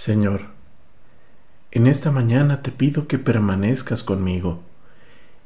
Señor, en esta mañana te pido que permanezcas conmigo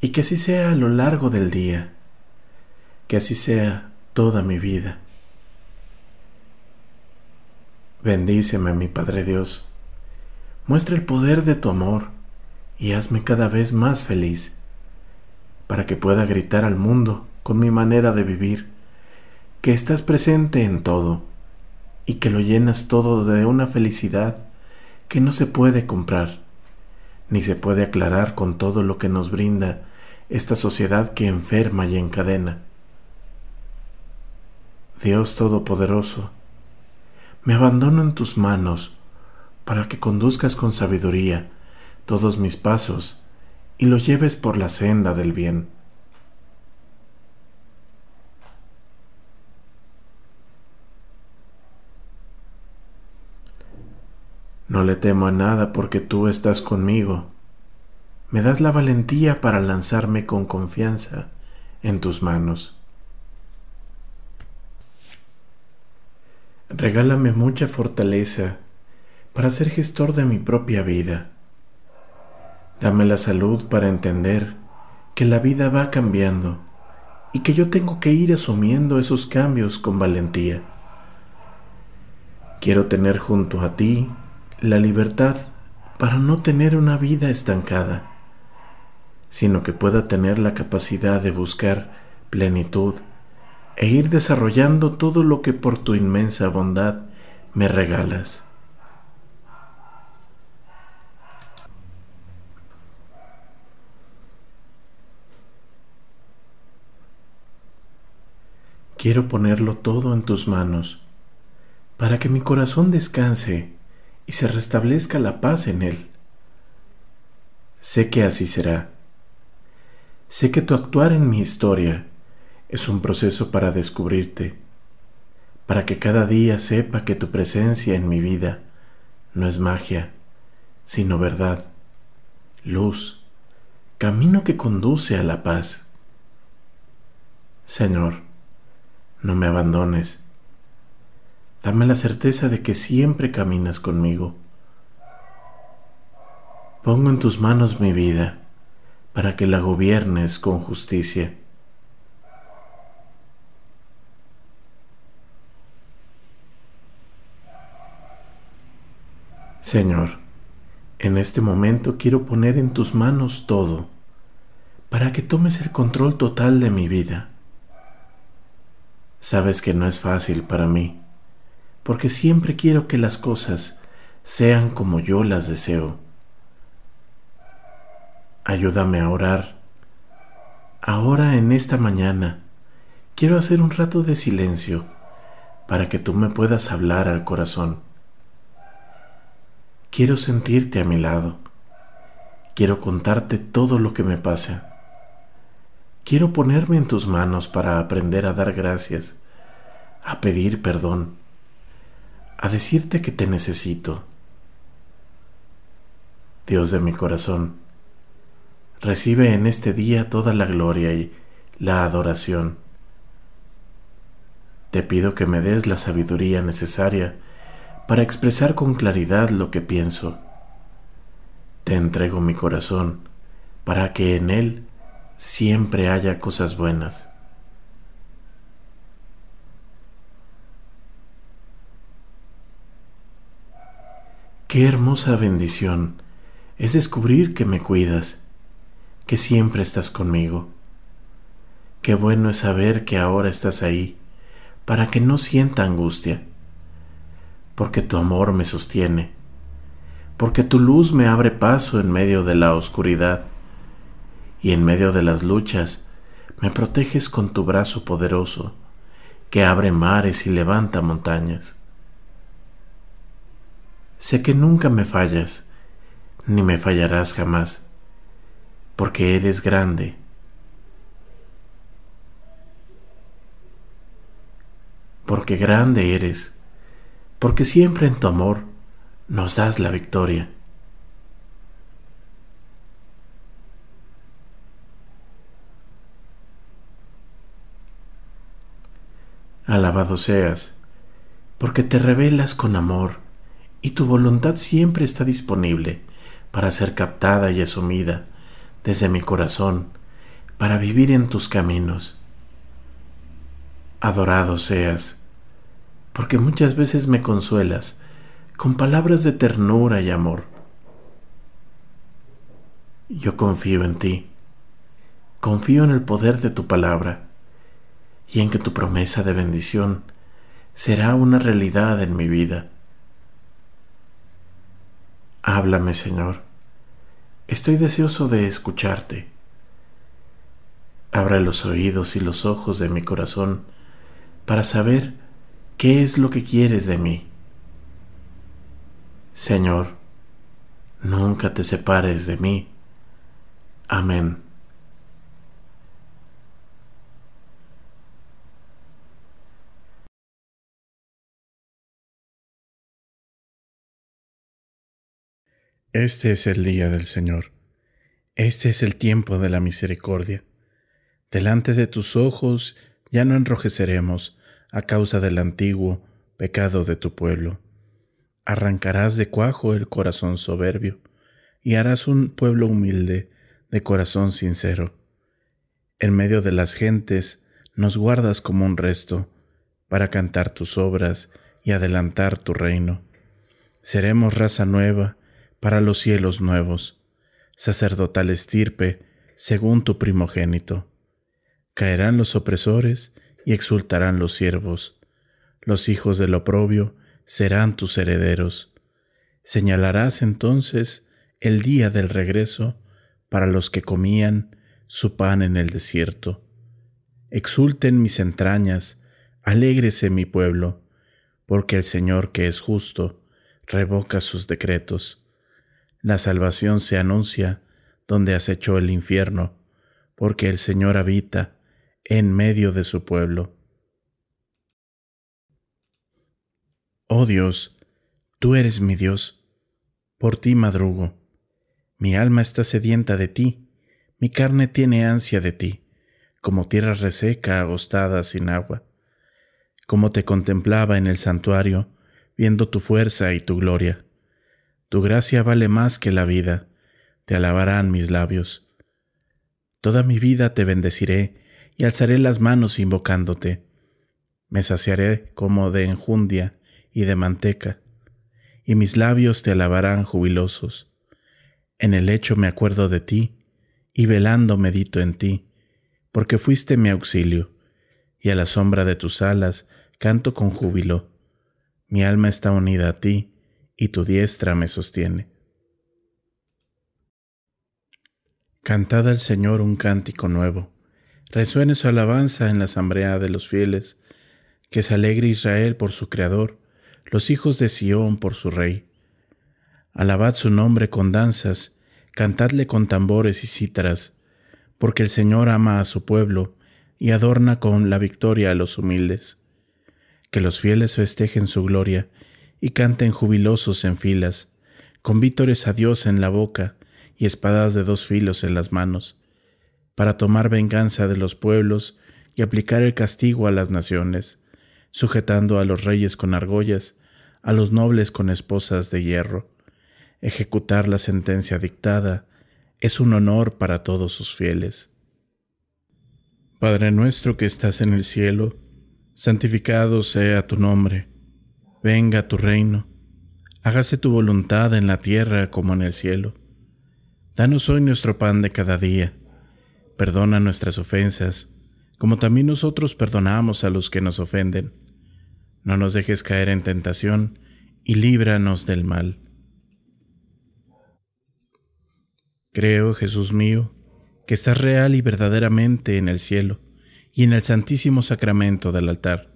y que así sea a lo largo del día, que así sea toda mi vida. Bendíceme, mi Padre Dios. Muestra el poder de tu amor y hazme cada vez más feliz, para que pueda gritar al mundo con mi manera de vivir, que estás presente en todo y que lo llenas todo de una felicidad que no se puede comprar, ni se puede aclarar con todo lo que nos brinda esta sociedad que enferma y encadena. Dios Todopoderoso, me abandono en tus manos para que conduzcas con sabiduría todos mis pasos y los lleves por la senda del bien. No le temo a nada porque tú estás conmigo. Me das la valentía para lanzarme con confianza en tus manos. Regálame mucha fortaleza para ser gestor de mi propia vida. Dame la salud para entender que la vida va cambiando y que yo tengo que ir asumiendo esos cambios con valentía. Quiero tener junto a ti la libertad para no tener una vida estancada, sino que pueda tener la capacidad de buscar plenitud e ir desarrollando todo lo que por tu inmensa bondad me regalas. Quiero ponerlo todo en tus manos, para que mi corazón descanse y se restablezca la paz en él. Sé que así será. Sé que tu actuar en mi historia es un proceso para descubrirte, para que cada día sepa que tu presencia en mi vida no es magia, sino verdad, luz, camino que conduce a la paz. Señor, no me abandones Dame la certeza de que siempre caminas conmigo. Pongo en tus manos mi vida para que la gobiernes con justicia. Señor, en este momento quiero poner en tus manos todo, para que tomes el control total de mi vida. Sabes que no es fácil para mí porque siempre quiero que las cosas sean como yo las deseo. Ayúdame a orar. Ahora en esta mañana quiero hacer un rato de silencio para que tú me puedas hablar al corazón. Quiero sentirte a mi lado. Quiero contarte todo lo que me pasa. Quiero ponerme en tus manos para aprender a dar gracias, a pedir perdón a decirte que te necesito. Dios de mi corazón, recibe en este día toda la gloria y la adoración. Te pido que me des la sabiduría necesaria para expresar con claridad lo que pienso. Te entrego mi corazón para que en él siempre haya cosas buenas. Qué hermosa bendición es descubrir que me cuidas, que siempre estás conmigo. Qué bueno es saber que ahora estás ahí, para que no sienta angustia, porque tu amor me sostiene, porque tu luz me abre paso en medio de la oscuridad, y en medio de las luchas me proteges con tu brazo poderoso, que abre mares y levanta montañas sé que nunca me fallas, ni me fallarás jamás, porque eres grande. Porque grande eres, porque siempre en tu amor nos das la victoria. Alabado seas, porque te revelas con amor y tu voluntad siempre está disponible para ser captada y asumida desde mi corazón, para vivir en tus caminos. Adorado seas, porque muchas veces me consuelas con palabras de ternura y amor. Yo confío en ti, confío en el poder de tu palabra y en que tu promesa de bendición será una realidad en mi vida Háblame, Señor. Estoy deseoso de escucharte. Abra los oídos y los ojos de mi corazón para saber qué es lo que quieres de mí. Señor, nunca te separes de mí. Amén. Este es el día del Señor. Este es el tiempo de la misericordia. Delante de tus ojos ya no enrojeceremos a causa del antiguo pecado de tu pueblo. Arrancarás de cuajo el corazón soberbio y harás un pueblo humilde de corazón sincero. En medio de las gentes nos guardas como un resto para cantar tus obras y adelantar tu reino. Seremos raza nueva para los cielos nuevos, sacerdotal estirpe, según tu primogénito. Caerán los opresores y exultarán los siervos. Los hijos del oprobio serán tus herederos. Señalarás entonces el día del regreso para los que comían su pan en el desierto. Exulten mis entrañas, alégrese mi pueblo, porque el Señor que es justo revoca sus decretos. La salvación se anuncia donde acechó el infierno, porque el Señor habita en medio de su pueblo. Oh Dios, tú eres mi Dios, por ti madrugo. Mi alma está sedienta de ti, mi carne tiene ansia de ti, como tierra reseca, agostada, sin agua. Como te contemplaba en el santuario, viendo tu fuerza y tu gloria. Tu gracia vale más que la vida, te alabarán mis labios. Toda mi vida te bendeciré y alzaré las manos invocándote. Me saciaré como de enjundia y de manteca, y mis labios te alabarán jubilosos. En el hecho me acuerdo de ti, y velando medito en ti, porque fuiste mi auxilio, y a la sombra de tus alas canto con júbilo. Mi alma está unida a ti, y tu diestra me sostiene. Cantad al Señor un cántico nuevo, resuene su alabanza en la asamblea de los fieles, que se alegre Israel por su Creador, los hijos de Sión por su Rey. Alabad su nombre con danzas, cantadle con tambores y cítaras, porque el Señor ama a su pueblo y adorna con la victoria a los humildes. Que los fieles festejen su gloria y canten jubilosos en filas, con vítores a Dios en la boca y espadas de dos filos en las manos, para tomar venganza de los pueblos y aplicar el castigo a las naciones, sujetando a los reyes con argollas, a los nobles con esposas de hierro. Ejecutar la sentencia dictada es un honor para todos sus fieles. Padre nuestro que estás en el cielo, santificado sea tu nombre Venga tu reino, hágase tu voluntad en la tierra como en el cielo. Danos hoy nuestro pan de cada día. Perdona nuestras ofensas, como también nosotros perdonamos a los que nos ofenden. No nos dejes caer en tentación, y líbranos del mal. Creo, Jesús mío, que estás real y verdaderamente en el cielo, y en el santísimo sacramento del altar.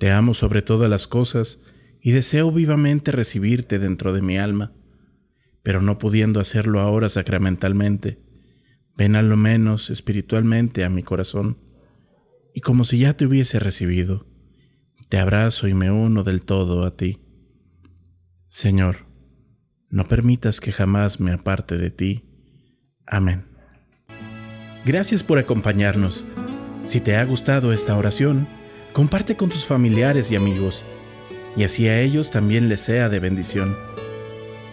Te amo sobre todas las cosas y deseo vivamente recibirte dentro de mi alma, pero no pudiendo hacerlo ahora sacramentalmente, ven a lo menos espiritualmente a mi corazón, y como si ya te hubiese recibido, te abrazo y me uno del todo a ti. Señor, no permitas que jamás me aparte de ti. Amén. Gracias por acompañarnos. Si te ha gustado esta oración, comparte con tus familiares y amigos, y así a ellos también les sea de bendición.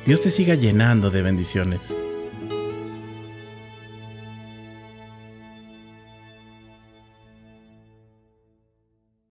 Dios te siga llenando de bendiciones.